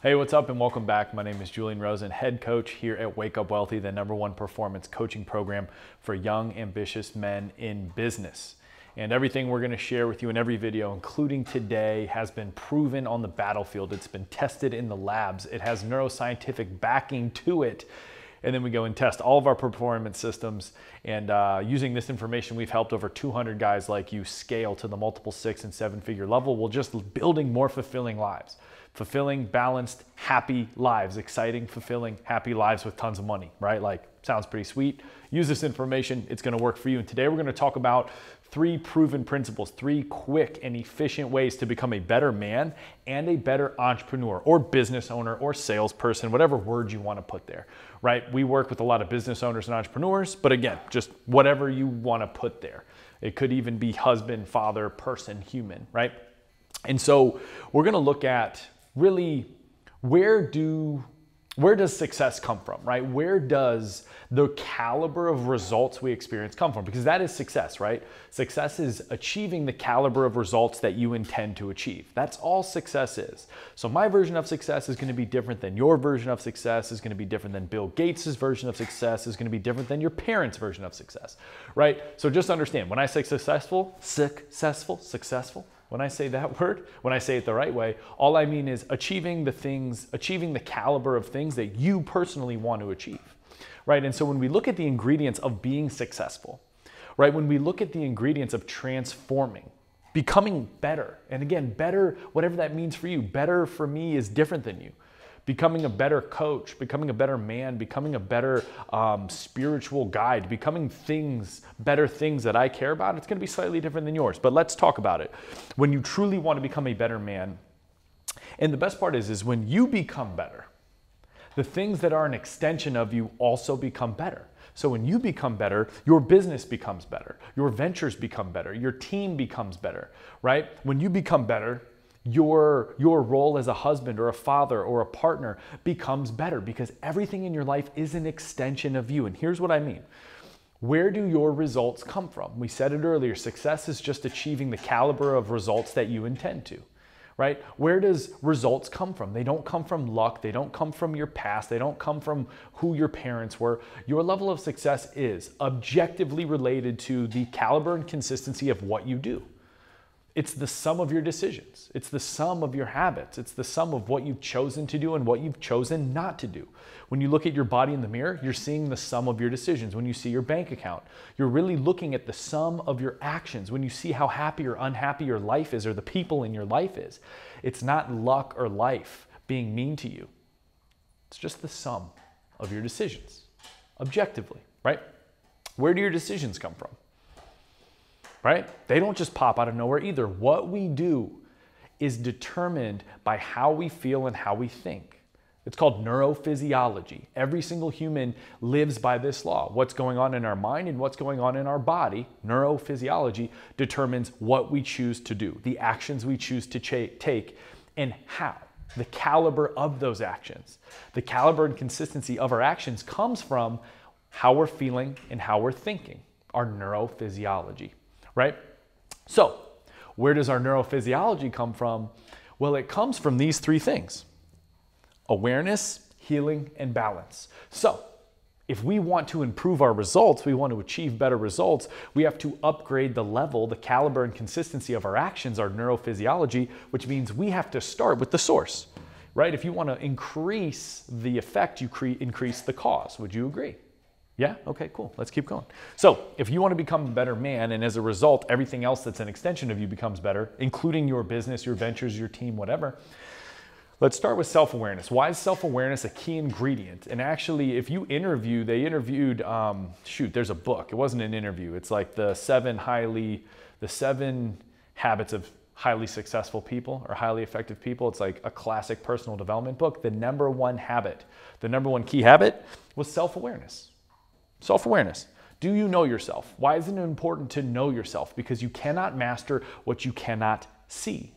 Hey, what's up and welcome back. My name is Julian Rosen, head coach here at Wake Up Wealthy, the number one performance coaching program for young, ambitious men in business. And everything we're gonna share with you in every video, including today, has been proven on the battlefield. It's been tested in the labs. It has neuroscientific backing to it and then we go and test all of our performance systems. And uh, using this information, we've helped over 200 guys like you scale to the multiple six and seven figure level. We're just building more fulfilling lives, fulfilling, balanced, happy lives, exciting, fulfilling, happy lives with tons of money, right? Like sounds pretty sweet. Use this information. It's going to work for you. And today we're going to talk about three proven principles, three quick and efficient ways to become a better man and a better entrepreneur or business owner or salesperson, whatever word you want to put there, right? We work with a lot of business owners and entrepreneurs, but again, just whatever you want to put there. It could even be husband, father, person, human, right? And so we're going to look at really where do where does success come from, right? Where does the caliber of results we experience come from? Because that is success, right? Success is achieving the caliber of results that you intend to achieve. That's all success is. So my version of success is going to be different than your version of success is going to be different than Bill Gates's version of success is going to be different than your parents' version of success, right? So just understand when I say successful, successful, successful, when I say that word, when I say it the right way, all I mean is achieving the things, achieving the caliber of things that you personally want to achieve. Right? And so when we look at the ingredients of being successful, right? When we look at the ingredients of transforming, becoming better, and again, better, whatever that means for you, better for me is different than you becoming a better coach, becoming a better man, becoming a better um, spiritual guide, becoming things, better things that I care about, it's going to be slightly different than yours. But let's talk about it. When you truly want to become a better man, and the best part is, is when you become better, the things that are an extension of you also become better. So when you become better, your business becomes better, your ventures become better, your team becomes better, right? When you become better, your, your role as a husband or a father or a partner becomes better because everything in your life is an extension of you. And here's what I mean. Where do your results come from? We said it earlier success is just achieving the caliber of results that you intend to, right? Where does results come from? They don't come from luck, they don't come from your past, they don't come from who your parents were. Your level of success is objectively related to the caliber and consistency of what you do. It's the sum of your decisions. It's the sum of your habits. It's the sum of what you've chosen to do and what you've chosen not to do. When you look at your body in the mirror, you're seeing the sum of your decisions. When you see your bank account, you're really looking at the sum of your actions. When you see how happy or unhappy your life is or the people in your life is, it's not luck or life being mean to you. It's just the sum of your decisions, objectively, right? Where do your decisions come from? right? They don't just pop out of nowhere either. What we do is determined by how we feel and how we think. It's called neurophysiology. Every single human lives by this law. What's going on in our mind and what's going on in our body, neurophysiology, determines what we choose to do, the actions we choose to take, and how the caliber of those actions. The caliber and consistency of our actions comes from how we're feeling and how we're thinking, our neurophysiology right? So, where does our neurophysiology come from? Well, it comes from these three things awareness, healing, and balance. So, if we want to improve our results, we want to achieve better results, we have to upgrade the level, the caliber, and consistency of our actions, our neurophysiology, which means we have to start with the source, right? If you want to increase the effect, you increase the cause. Would you agree? Yeah? Okay, cool. Let's keep going. So, if you want to become a better man, and as a result, everything else that's an extension of you becomes better, including your business, your ventures, your team, whatever, Let's start with self awareness. Why is self awareness a key ingredient? And actually, if you interview, they interviewed, um, shoot, there's a book. It wasn't an interview. It's like the seven highly, the seven habits of highly successful people or highly effective people. It's like a classic personal development book. The number one habit, the number one key habit was self awareness. Self awareness. Do you know yourself? Why is it important to know yourself? Because you cannot master what you cannot see,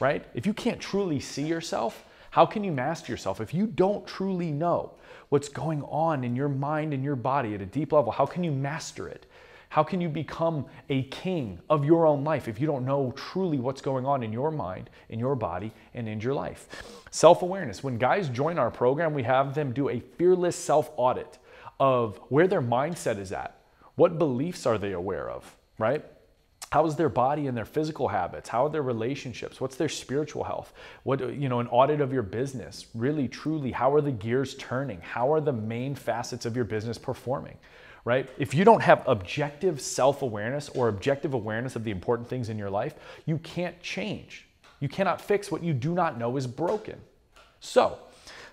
right? If you can't truly see yourself, how can you master yourself if you don't truly know what's going on in your mind and your body at a deep level? How can you master it? How can you become a king of your own life if you don't know truly what's going on in your mind, in your body, and in your life? Self awareness. When guys join our program, we have them do a fearless self audit of where their mindset is at. What beliefs are they aware of, right? How is their body and their physical habits? How are their relationships? What's their spiritual health? What, you know, an audit of your business. Really, truly, how are the gears turning? How are the main facets of your business performing? right? If you don't have objective self awareness or objective awareness of the important things in your life, you can't change. You cannot fix what you do not know is broken. So,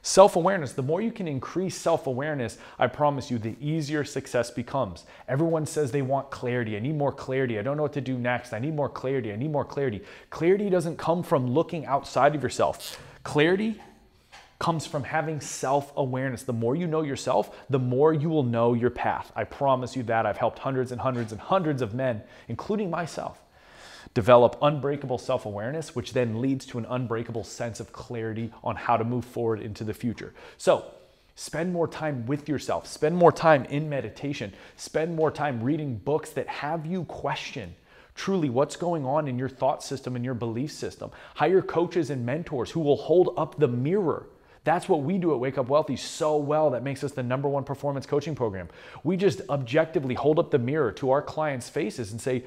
Self awareness, the more you can increase self awareness, I promise you, the easier success becomes. Everyone says they want clarity. I need more clarity. I don't know what to do next. I need more clarity. I need more clarity. Clarity doesn't come from looking outside of yourself. Clarity comes from having self awareness. The more you know yourself, the more you will know your path. I promise you that. I've helped hundreds and hundreds and hundreds of men, including myself, develop unbreakable self awareness, which then leads to an unbreakable sense of clarity on how to move forward into the future. So, Spend more time with yourself. Spend more time in meditation. Spend more time reading books that have you question truly what's going on in your thought system and your belief system. Hire coaches and mentors who will hold up the mirror. That's what we do at Wake Up Wealthy so well that makes us the number one performance coaching program. We just objectively hold up the mirror to our clients' faces and say,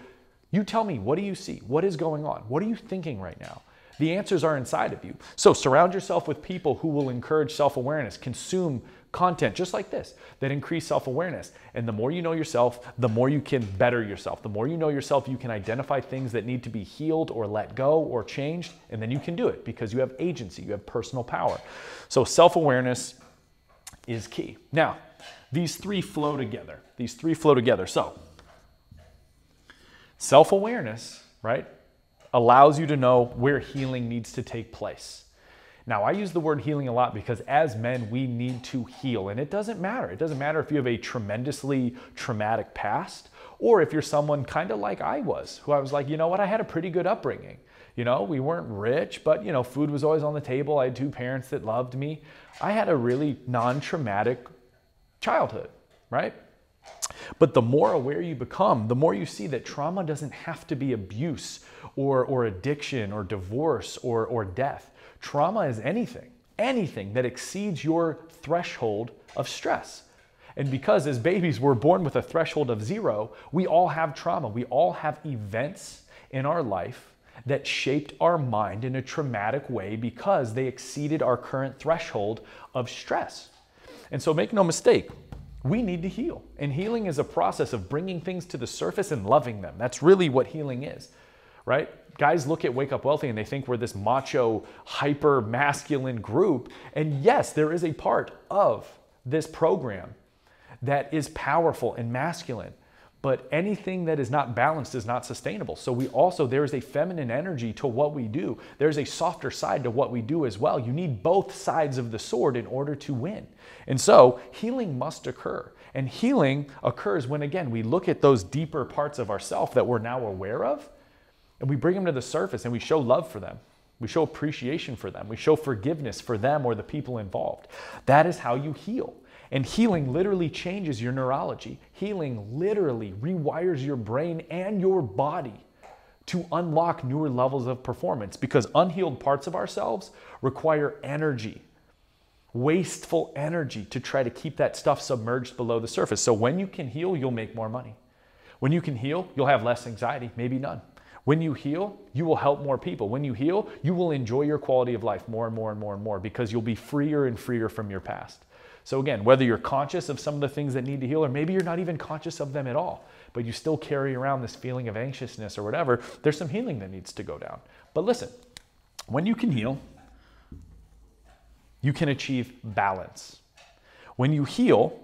you tell me, what do you see? What is going on? What are you thinking right now? The answers are inside of you. So surround yourself with people who will encourage self awareness, consume content just like this that increase self awareness. And the more you know yourself, the more you can better yourself. The more you know yourself, you can identify things that need to be healed or let go or changed, and then you can do it because you have agency, you have personal power. So self awareness is key. Now, these three flow together. These three flow together. So Self awareness, right, allows you to know where healing needs to take place. Now, I use the word healing a lot because as men, we need to heal, and it doesn't matter. It doesn't matter if you have a tremendously traumatic past or if you're someone kind of like I was, who I was like, you know what, I had a pretty good upbringing. You know, we weren't rich, but you know, food was always on the table. I had two parents that loved me. I had a really non traumatic childhood, right? But the more aware you become, the more you see that trauma doesn't have to be abuse or, or addiction or divorce or, or death. Trauma is anything, anything that exceeds your threshold of stress. And because as babies we're born with a threshold of zero, we all have trauma. We all have events in our life that shaped our mind in a traumatic way because they exceeded our current threshold of stress. And so make no mistake, we need to heal. And healing is a process of bringing things to the surface and loving them. That's really what healing is, right? Guys look at Wake Up Wealthy and they think we're this macho, hyper masculine group. And yes, there is a part of this program that is powerful and masculine. But anything that is not balanced is not sustainable. So we also, there is a feminine energy to what we do. There's a softer side to what we do as well. You need both sides of the sword in order to win. And so healing must occur. And healing occurs when, again, we look at those deeper parts of ourself that we're now aware of and we bring them to the surface and we show love for them. We show appreciation for them. We show forgiveness for them or the people involved. That is how you heal. And healing literally changes your neurology. Healing literally rewires your brain and your body to unlock newer levels of performance because unhealed parts of ourselves require energy, wasteful energy to try to keep that stuff submerged below the surface. So when you can heal, you'll make more money. When you can heal, you'll have less anxiety, maybe none. When you heal, you will help more people. When you heal, you will enjoy your quality of life more and more and more and more because you'll be freer and freer from your past. So again, whether you're conscious of some of the things that need to heal, or maybe you're not even conscious of them at all, but you still carry around this feeling of anxiousness or whatever, there's some healing that needs to go down. But listen, when you can heal, you can achieve balance. When you heal,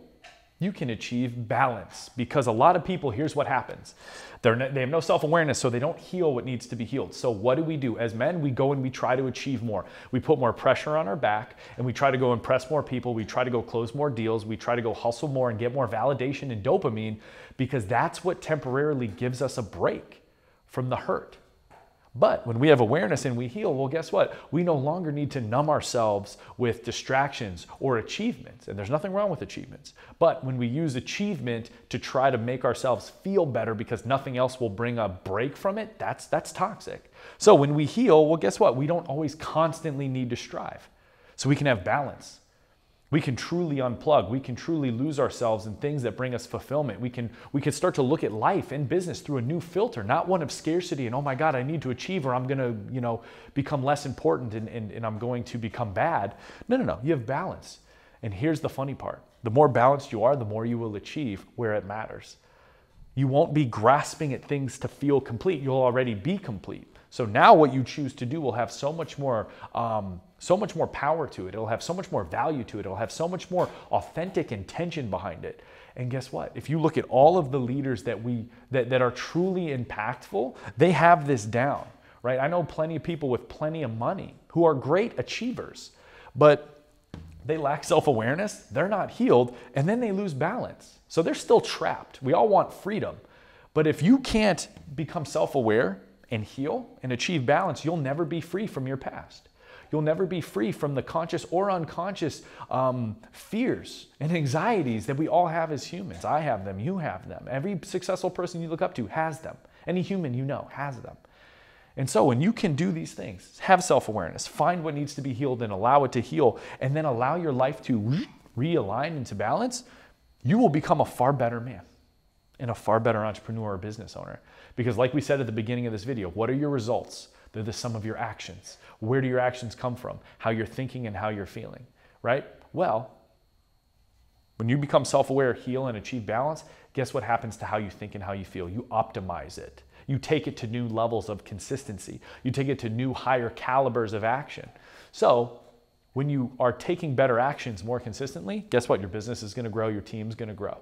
you can achieve balance because a lot of people, here's what happens. they have no self awareness, so they don't heal what needs to be healed. So, what do we do? As men, we go and we try to achieve more. We put more pressure on our back and we try to go impress more people. We try to go close more deals. We try to go hustle more and get more validation and dopamine because that's what temporarily gives us a break from the hurt. But when we have awareness and we heal, well, guess what? We no longer need to numb ourselves with distractions or achievements. And there's nothing wrong with achievements. But when we use achievement to try to make ourselves feel better because nothing else will bring a break from it, that's, that's toxic. So when we heal, well, guess what? We don't always constantly need to strive. So we can have balance. We can truly unplug. We can truly lose ourselves in things that bring us fulfillment. We can we can start to look at life and business through a new filter, not one of scarcity and oh my God, I need to achieve or I'm gonna, you know, become less important and, and, and I'm going to become bad. No, no, no. You have balance. And here's the funny part. The more balanced you are, the more you will achieve where it matters. You won't be grasping at things to feel complete. You'll already be complete. So now what you choose to do will have so much more um, so much more power to it. It'll have so much more value to it. It'll have so much more authentic intention behind it. And guess what? If you look at all of the leaders that we that, that are truly impactful, they have this down, right? I know plenty of people with plenty of money who are great achievers, but they lack self-awareness, they're not healed, and then they lose balance. So they're still trapped. We all want freedom. But if you can't become self-aware and heal and achieve balance, you'll never be free from your past. You'll never be free from the conscious or unconscious um, fears and anxieties that we all have as humans. I have them, you have them. Every successful person you look up to has them. Any human you know has them. And so, when you can do these things, have self awareness, find what needs to be healed and allow it to heal, and then allow your life to realign into balance, you will become a far better man and a far better entrepreneur or business owner. Because, like we said at the beginning of this video, what are your results? They're the sum of your actions. Where do your actions come from? How you're thinking and how you're feeling, right? Well, when you become self aware, heal, and achieve balance, guess what happens to how you think and how you feel? You optimize it. You take it to new levels of consistency. You take it to new, higher calibers of action. So, when you are taking better actions more consistently, guess what? Your business is going to grow, your team's going to grow.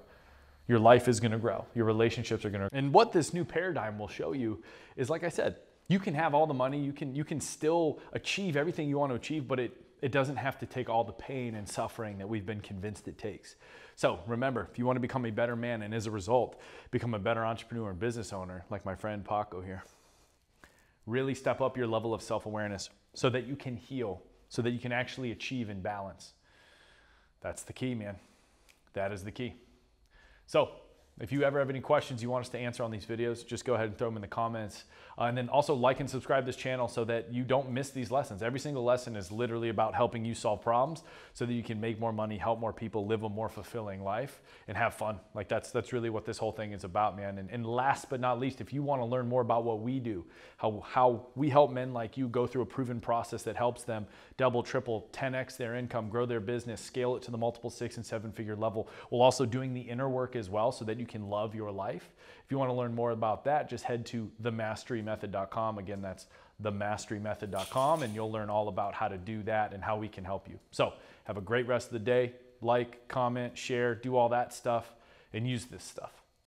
Your life is going to grow. Your relationships are going to. And what this new paradigm will show you is like I said, you can have all the money, you can, you can still achieve everything you want to achieve, but it, it doesn't have to take all the pain and suffering that we've been convinced it takes. So remember, if you want to become a better man and as a result, become a better entrepreneur and business owner, like my friend Paco here, really step up your level of self awareness so that you can heal, so that you can actually achieve in balance. That's the key, man. That is the key. So if you ever have any questions you want us to answer on these videos, just go ahead and throw them in the comments. Uh, and then also like and subscribe this channel so that you don't miss these lessons. Every single lesson is literally about helping you solve problems so that you can make more money, help more people, live a more fulfilling life, and have fun. Like that's that's really what this whole thing is about, man. And, and last but not least, if you want to learn more about what we do, how how we help men like you go through a proven process that helps them double, triple, 10x their income, grow their business, scale it to the multiple six and seven figure level, while also doing the inner work as well so that you can love your life. If you want to learn more about that, just head to themasterymethod.com. Again, that's themasterymethod.com, and you'll learn all about how to do that and how we can help you. So, have a great rest of the day. Like, comment, share, do all that stuff, and use this stuff.